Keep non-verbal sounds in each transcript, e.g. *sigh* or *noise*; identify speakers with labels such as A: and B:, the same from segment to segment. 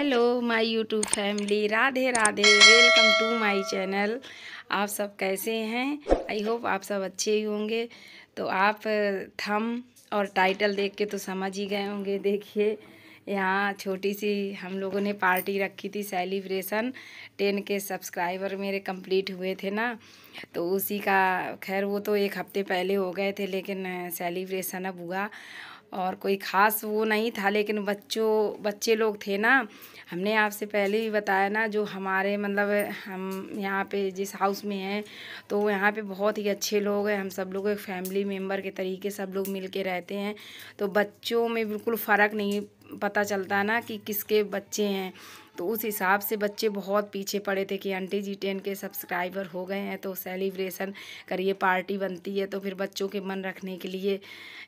A: hello my YouTube family Radhe Radhe welcome to my channel आप सब कैसे हैं आई होप आप सब अच्छे ही होंगे तो आप थम और टाइटल देख के तो समझ ही गए होंगे देखिए यहाँ छोटी सी हम लोगों ने पार्टी रखी थी सेलिब्रेशन टेन के सब्सक्राइबर मेरे कंप्लीट हुए थे ना तो उसी का खैर वो तो एक हफ्ते पहले हो गए थे लेकिन सेलिब्रेशन अब हुआ और कोई ख़ास वो नहीं था लेकिन बच्चों बच्चे लोग थे ना हमने आपसे पहले भी बताया ना जो हमारे मतलब हम यहाँ पे जिस हाउस में हैं तो यहाँ पे बहुत ही अच्छे लोग हैं हम सब लोग एक फैमिली मेम्बर के तरीके सब लोग मिल के रहते हैं तो बच्चों में बिल्कुल फ़र्क नहीं पता चलता ना कि किसके बच्चे हैं तो उस हिसाब से बच्चे बहुत पीछे पड़े थे कि aunty ji ten K subscriber हो गए हैं तो सेलिब्रेशन करिए पार्टी बनती है तो फिर बच्चों के मन रखने के लिए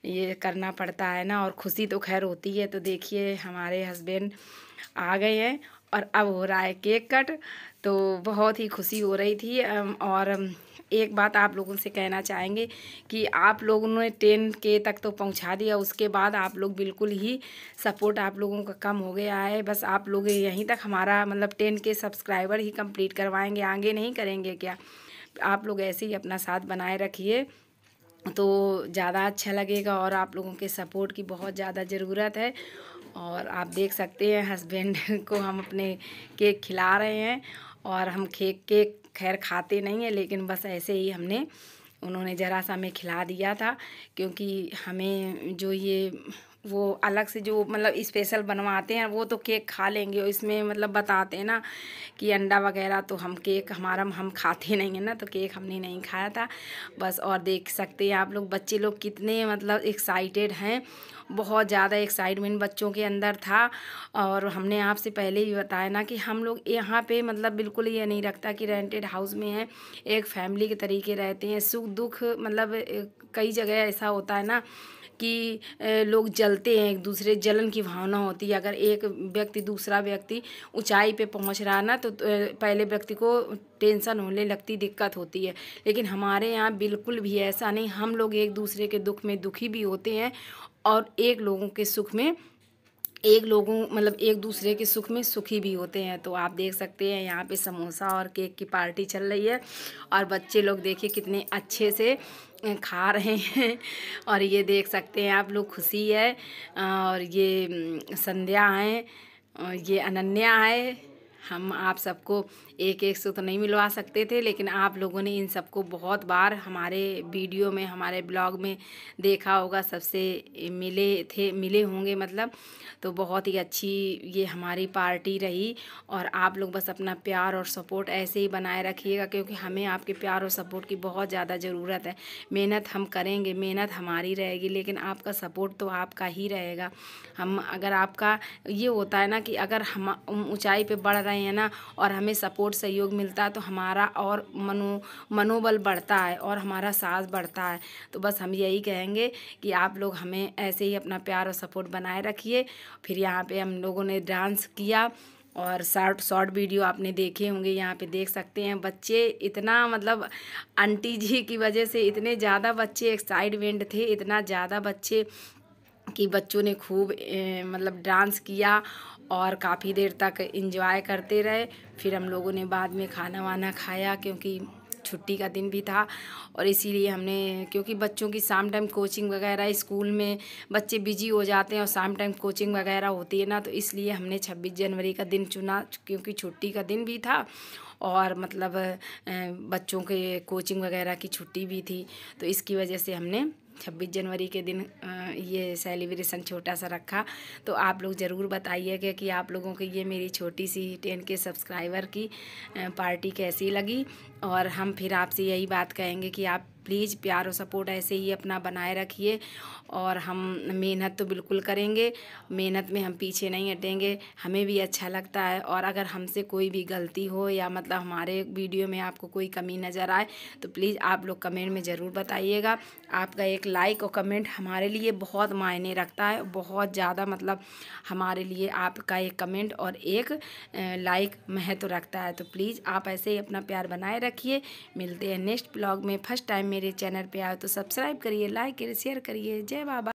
A: ये करना पड़ता है ना और खुशी तो खैर होती है तो देखिए हमारे हस्बैंड आ गए हैं और अब हो रहा है केक कट तो बहुत ही खुशी हो रही थी और एक बात आप लोगों से कहना चाहेंगे कि आप लोगों ने टेन के तक तो पहुंचा दिया उसके बाद आप लोग बिल्कुल ही सपोर्ट आप लोगों का कम हो गया है बस आप लोग यहीं तक हमारा मतलब टेन के सब्सक्राइबर ही कंप्लीट करवाएंगे आगे नहीं करेंगे क्या आप लोग ऐसे ही अपना साथ बनाए रखिए तो ज़्यादा अच्छा लगेगा और आप लोगों के सपोर्ट की बहुत ज़्यादा ज़रूरत है और आप देख सकते हैं हस्बैंड *laughs* को हम अपने केक खिला रहे हैं और हम केक केक खैर खाते नहीं हैं लेकिन बस ऐसे ही हमने उन्होंने ज़रा सा हमें खिला दिया था क्योंकि हमें जो ये वो अलग से जो मतलब स्पेशल बनवाते हैं वो तो केक खा लेंगे और इसमें मतलब बताते हैं ना कि अंडा वगैरह तो हम केक हमारा हम खाते नहीं हैं ना तो केक हमने नहीं खाया था बस और देख सकते हैं आप लोग बच्चे लोग कितने मतलब एक्साइटेड हैं बहुत ज़्यादा एक्साइटमेंट बच्चों के अंदर था और हमने आपसे पहले भी बताया ना कि हम लोग यहाँ पे मतलब बिल्कुल ये नहीं रखता कि रेंटेड हाउस में है एक फैमिली के तरीके रहते हैं सुख दुख मतलब कई जगह ऐसा होता है ना कि लोग जलते हैं एक दूसरे जलन की भावना होती है अगर एक व्यक्ति दूसरा व्यक्ति ऊंचाई पे पहुंच रहा ना तो, तो पहले व्यक्ति को टेंशन होने लगती दिक्कत होती है लेकिन हमारे यहाँ बिल्कुल भी ऐसा नहीं हम लोग एक दूसरे के दुख में दुखी भी होते हैं और एक लोगों के सुख में एक लोगों मतलब एक दूसरे के सुख में सुखी भी होते हैं तो आप देख सकते हैं यहाँ पे समोसा और केक की पार्टी चल रही है और बच्चे लोग देखिए कितने अच्छे से खा रहे हैं और ये देख सकते हैं आप लोग खुशी है और ये संध्या है और ये अनन्या है हम आप सबको एक एक से तो नहीं मिलवा सकते थे लेकिन आप लोगों ने इन सबको बहुत बार हमारे वीडियो में हमारे ब्लॉग में देखा होगा सबसे मिले थे मिले होंगे मतलब तो बहुत ही अच्छी ये हमारी पार्टी रही और आप लोग बस अपना प्यार और सपोर्ट ऐसे ही बनाए रखिएगा क्योंकि हमें आपके प्यार और सपोर्ट की बहुत ज़्यादा ज़रूरत है मेहनत हम करेंगे मेहनत हमारी रहेगी लेकिन आपका सपोर्ट तो आपका ही रहेगा हम अगर आपका ये होता है ना कि अगर हम ऊँचाई पर बढ़ रहे हैं ना और हमें सपोर्ट सहयोग मिलता है तो हमारा और मनो मनोबल बढ़ता है और हमारा साहस बढ़ता है तो बस हम यही कहेंगे कि आप लोग हमें ऐसे ही अपना प्यार और सपोर्ट बनाए रखिए फिर यहाँ पे हम लोगों ने डांस किया और शॉर्ट शॉर्ट वीडियो आपने देखे होंगे यहाँ पे देख सकते हैं बच्चे इतना मतलब आंटी जी की वजह से इतने ज़्यादा बच्चे एक्साइटमेंट थे इतना ज़्यादा बच्चे कि बच्चों ने खूब मतलब डांस किया और काफ़ी देर तक इंजॉय करते रहे फिर हम लोगों ने बाद में खाना वाना खाया क्योंकि छुट्टी का दिन भी था और इसीलिए हमने क्योंकि बच्चों की शाम टाइम कोचिंग वगैरह स्कूल में बच्चे बिजी हो जाते हैं और शाम टाइम कोचिंग वगैरह होती है ना तो इसलिए हमने 26 जनवरी का दिन चुना क्योंकि छुट्टी का दिन भी था और मतलब बच्चों के कोचिंग वगैरह की छुट्टी भी थी तो इसकी वजह से हमने छब्बीस जनवरी के दिन ये सेलिब्रेशन छोटा सा रखा तो आप लोग ज़रूर बताइएगा कि आप लोगों को ये मेरी छोटी सी टेन के सब्सक्राइबर की पार्टी कैसी लगी और हम फिर आपसे यही बात कहेंगे कि आप प्लीज़ प्यार और सपोर्ट ऐसे ही अपना बनाए रखिए और हम मेहनत तो बिल्कुल करेंगे मेहनत में हम पीछे नहीं हटेंगे हमें भी अच्छा लगता है और अगर हमसे कोई भी गलती हो या मतलब हमारे वीडियो में आपको कोई कमी नज़र आए तो प्लीज़ आप लोग कमेंट में ज़रूर बताइएगा आपका एक लाइक और कमेंट हमारे लिए बहुत मायने रखता है बहुत ज़्यादा मतलब हमारे लिए आपका एक कमेंट और एक लाइक महत्व रखता है तो प्लीज़ आप ऐसे ही अपना प्यार बनाए रखिए मिलते हैं नेक्स्ट ब्लॉग में फर्स्ट टाइम मेरे चैनल पे आए तो सब्सक्राइब करिए लाइक करिए शेयर करिए जय बाबा